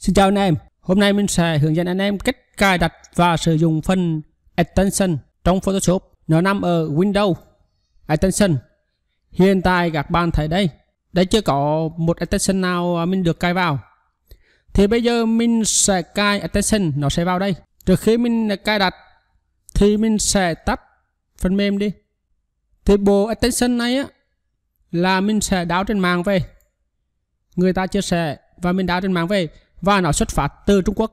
Xin chào anh em, hôm nay mình sẽ hướng dẫn anh em cách cài đặt và sử dụng phần Extension trong Photoshop. Nó nằm ở Windows Extension. Hiện tại các bạn thấy đây, đây chưa có một extension nào mình được cài vào. Thì bây giờ mình sẽ cài extension, nó sẽ vào đây. Trước khi mình cài đặt thì mình sẽ tắt phần mềm đi. Thì bộ extension này á, là mình sẽ đáo trên mạng về. Người ta chia sẻ và mình đáo trên mạng về và nó xuất phát từ Trung Quốc.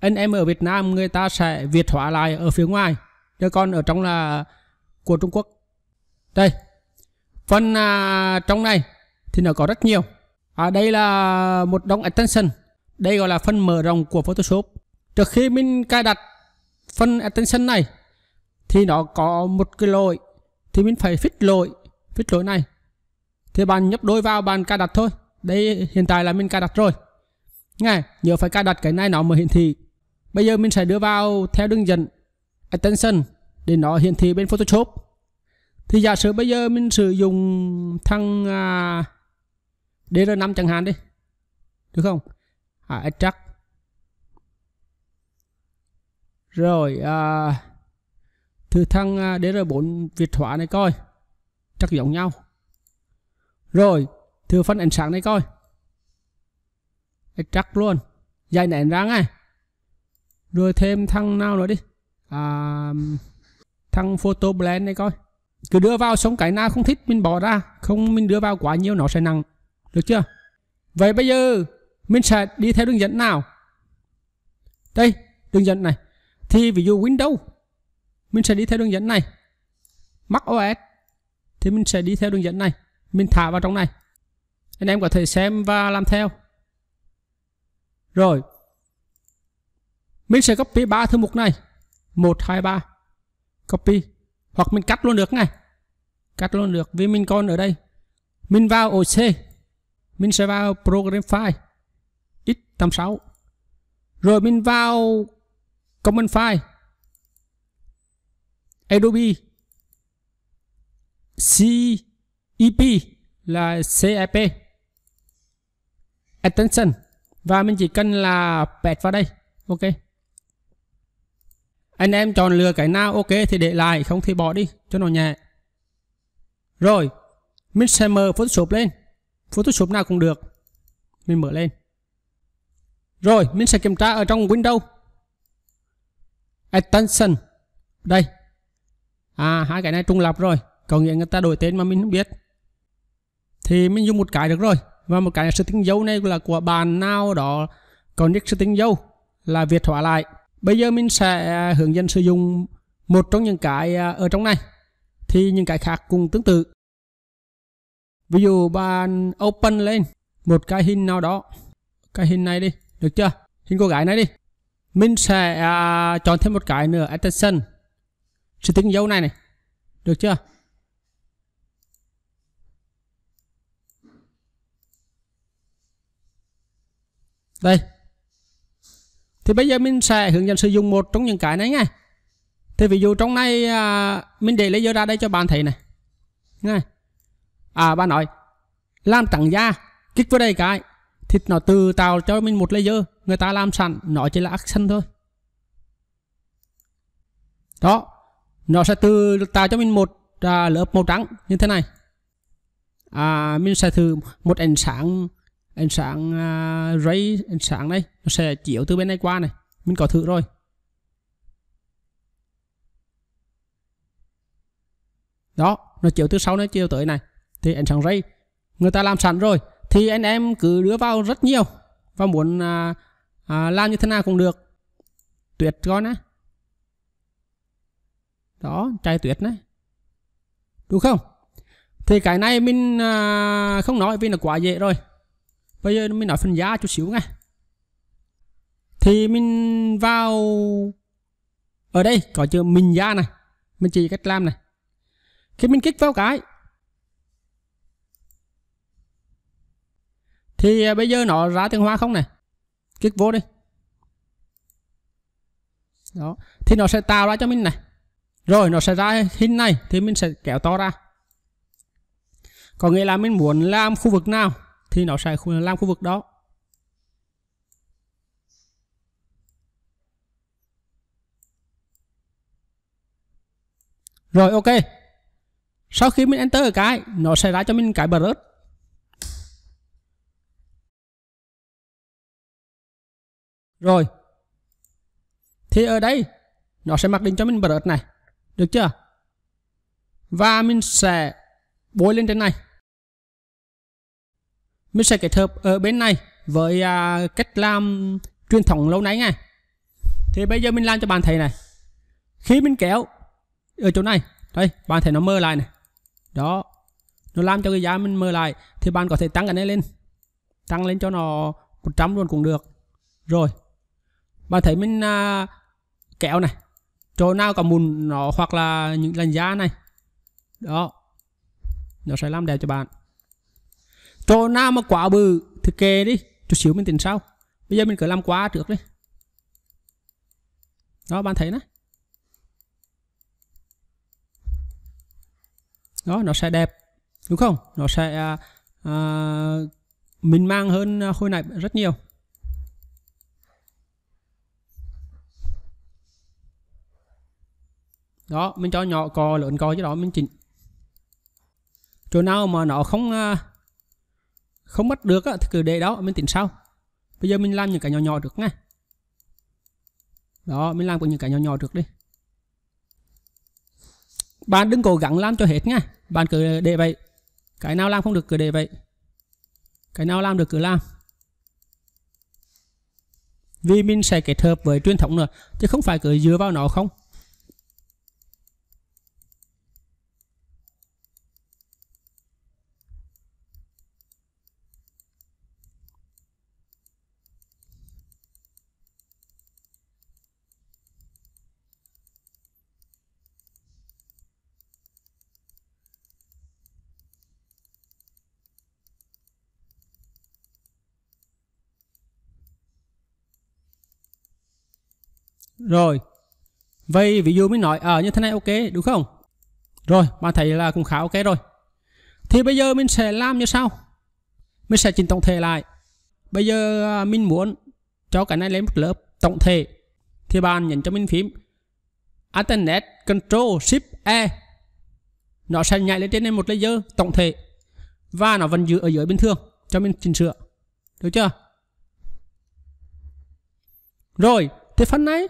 Anh em ở Việt Nam người ta sẽ Việt hóa lại ở phía ngoài, chứ còn ở trong là của Trung Quốc. Đây, phần à, trong này thì nó có rất nhiều. À, đây là một đống extension. Đây gọi là phần mở rộng của Photoshop. Trước khi mình cài đặt phần extension này thì nó có một cái lỗi thì mình phải fix lỗi, fix lỗi này. Thì bạn nhấp đôi vào bàn cài đặt thôi. Đây hiện tại là mình cài đặt rồi ngay nhớ phải cài đặt cái này nó mới hiển thị. Bây giờ mình sẽ đưa vào theo đường dẫn Attention để nó hiển thị bên Photoshop. Thì giả sử bây giờ mình sử dụng thằng à, DR5 chẳng hạn đi. Được không? À, Extract. Rồi, à, thử thằng à, DR4 Việt hóa này coi. Chắc giống nhau. Rồi, thử phân ánh sáng này coi extract luôn dây nén ra ngay rồi thêm thằng nào nữa đi à, thằng photo blend này coi cứ đưa vào sống cái nào không thích mình bỏ ra không mình đưa vào quá nhiều nó sẽ nặng được chưa vậy bây giờ mình sẽ đi theo đường dẫn nào đây đường dẫn này thì ví dụ Windows mình sẽ đi theo đường dẫn này Mac OS thì mình sẽ đi theo đường dẫn này mình thả vào trong này anh em có thể xem và làm theo rồi, mình sẽ copy ba thư mục này. 1, 2, 3. Copy. Hoặc mình cắt luôn được này. Cắt luôn được vì mình còn ở đây. Mình vào ổ C. Mình sẽ vào Program File. X86. Rồi mình vào Common File. Adobe CEP là CIP. E Attention và mình chỉ cần là pet vào đây ok anh em chọn lựa cái nào ok thì để lại không thì bỏ đi cho nó nhẹ rồi mình sẽ mở photoshop lên photoshop nào cũng được mình mở lên rồi mình sẽ kiểm tra ở trong window attention đây à hai cái này trùng lập rồi có nghĩa người ta đổi tên mà mình không biết thì mình dùng một cái được rồi và một cái sự tính dấu này là của bạn nào đó có nick tính dấu là việt hóa lại bây giờ mình sẽ à, hướng dẫn sử dụng một trong những cái à, ở trong này thì những cái khác cũng tương tự ví dụ bạn open lên một cái hình nào đó cái hình này đi được chưa hình cô gái này đi mình sẽ à, chọn thêm một cái nữa attention sự tính dấu này này được chưa đây thì bây giờ mình sẽ hướng dẫn sử dụng một trong những cái này nha thì ví dụ trong này à, mình để laser ra đây cho bạn thấy này nha à bạn nói làm trắng da kích vào đây cái thịt nó từ tạo cho mình một laser người ta làm sẵn nó chỉ là action thôi đó nó sẽ từ tạo cho mình một à, lớp màu trắng như thế này à, mình sẽ thử một ánh sáng ánh sáng uh, ray ánh sáng này nó sẽ chiếu từ bên này qua này mình có thử rồi đó nó chiếu từ sau nó chiếu tới này thì ánh sáng ray người ta làm sẵn rồi thì anh em cứ đưa vào rất nhiều và muốn à, à, làm như thế nào cũng được tuyệt con á đó chai tuyệt này đúng không thì cái này mình à, không nói vì là quá dễ rồi bây giờ mình nói phần giá chút xíu nghe thì mình vào ở đây có chữ mình giá này mình chỉ cách làm này khi mình kích vào cái thì à, bây giờ nó ra tiếng hoa không này kích vô đi đó thì nó sẽ tạo ra cho mình này rồi nó sẽ ra hình này thì mình sẽ kéo to ra có nghĩa là mình muốn làm khu vực nào thì nó sẽ làm khu vực đó Rồi ok Sau khi mình enter cái Nó sẽ ra cho mình cái brush Rồi Thì ở đây Nó sẽ mặc định cho mình brush này Được chưa Và mình sẽ bôi lên trên này mình sẽ kết hợp ở bên này với à, cách làm truyền thống lâu nay này, thì bây giờ mình làm cho bạn thấy này khi mình kéo ở chỗ này đây bạn thấy nó mơ lại này đó nó làm cho cái giá mình mơ lại thì bạn có thể tăng cái này lên tăng lên cho nó 100 luôn cũng được rồi bạn thấy mình à, kéo này chỗ nào có mùn nó hoặc là những lần giá này đó nó sẽ làm đẹp cho bạn chỗ nào mà quá bự thì kề đi chút xíu mình tính sau bây giờ mình cứ làm quá trước đi đó bạn thấy đó đó nó sẽ đẹp đúng không nó sẽ uh, uh, mình mang hơn à, hồi này rất nhiều đó mình cho nhỏ cò lớn cò chứ đó mình chỉnh chỗ nào mà nó không uh, không bắt được thì cứ để đó mình tính sau bây giờ mình làm những cái nhỏ nhỏ được nha đó mình làm những cái nhỏ nhỏ được đi bạn đừng cố gắng làm cho hết nha bạn cứ để vậy cái nào làm không được cứ để vậy cái nào làm được cứ làm vì mình sẽ kết hợp với truyền thống nữa chứ không phải cứ dựa vào nó không Rồi. Vậy ví dụ mình nói à, như thế này ok đúng không? Rồi, bạn thấy là cũng khá ok rồi. Thì bây giờ mình sẽ làm như sau. Mình sẽ chỉnh tổng thể lại. Bây giờ à, mình muốn cho cái này lên một lớp tổng thể. Thì bạn nhấn cho mình phím Internet Control Shift E. Nó sẽ nhảy lên trên lên một layer tổng thể. Và nó vẫn giữ ở dưới bình thường cho mình chỉnh sửa. Được chưa? Rồi, thì phần này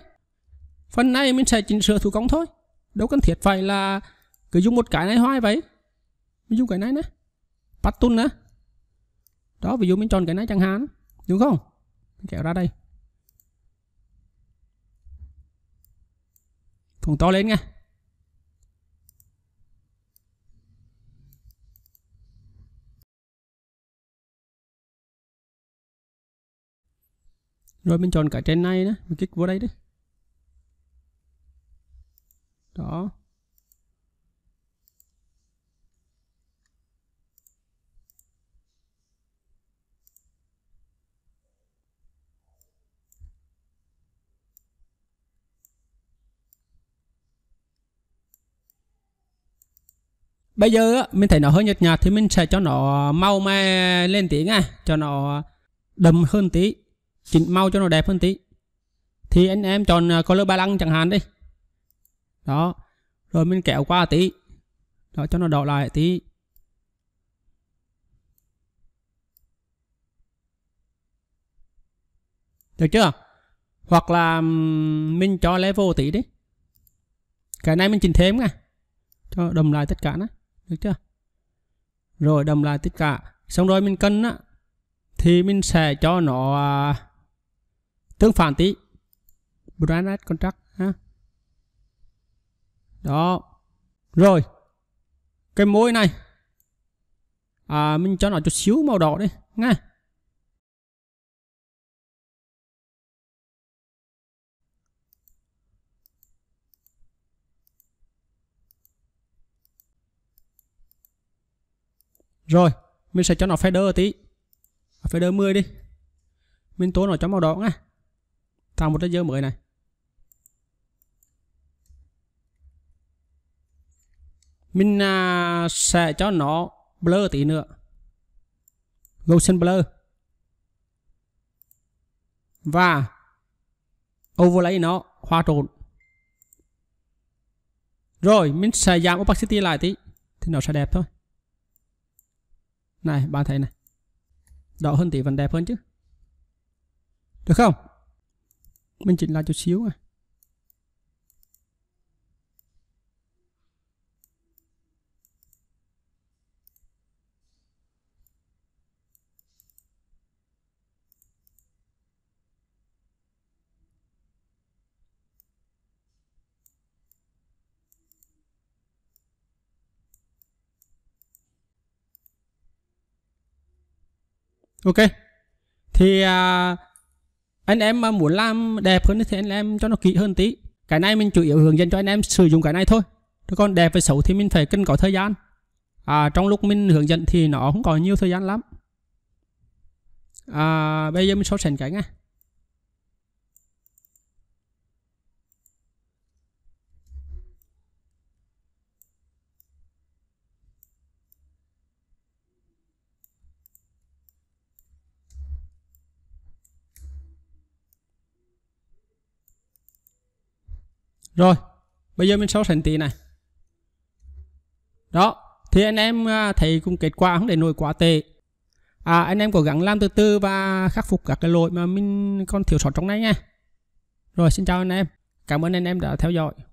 phần này mình sẽ chỉnh sửa thủ công thôi đâu cần thiết phải là cứ dùng một cái này hoài vậy mình dùng cái này nè pattern nè đó ví dụ mình chọn cái này chẳng hạn đúng không mình kéo ra đây phồng to lên nha rồi mình chọn cái trên này nữa mình kích vô đây đi đó bây giờ á, mình thấy nó hơi nhợt nhạt thì mình sẽ cho nó màu mà lên tiếng à cho nó đậm hơn tí chỉnh màu cho nó đẹp hơn tí thì anh em chọn à, color ba lăng chẳng hạn đi đó rồi mình kéo qua tí đó cho nó đỏ lại tí được chưa hoặc là mình cho level tí đi cái này mình chỉnh thêm nè cho đầm lại tất cả nó được chưa rồi đầm lại tất cả xong rồi mình cân á thì mình sẽ cho nó à, tương phản tí brand contract ha đó rồi cái môi này à, mình cho nó chút xíu màu đỏ đi nghe Rồi, mình sẽ cho nó fader tí. À, fader 10 đi. Mình tối nó cho màu đỏ nghe Tạo một cái dơ mới này. mình uh, sẽ cho nó blur tí nữa Gaussian blur và overlay nó hòa trộn rồi mình sẽ giảm opacity lại tí thì nó sẽ đẹp thôi này bạn thấy này đỏ hơn tí vẫn đẹp hơn chứ được không mình chỉnh lại chút xíu này ok thì à, anh em mà muốn làm đẹp hơn thì anh em cho nó kỹ hơn tí cái này mình chủ yếu hướng dẫn cho anh em sử dụng cái này thôi Thế còn đẹp và xấu thì mình phải cần có thời gian à, trong lúc mình hướng dẫn thì nó không có nhiều thời gian lắm à, bây giờ mình so sánh cái nha Rồi, bây giờ mình so thành tỷ này. Đó, thì anh em à, thấy cùng kết quả không để nổi quá tệ. À, anh em cố gắng làm từ từ và khắc phục các cái lỗi mà mình còn thiếu sót trong này nha. Rồi, xin chào anh em. Cảm ơn anh em đã theo dõi.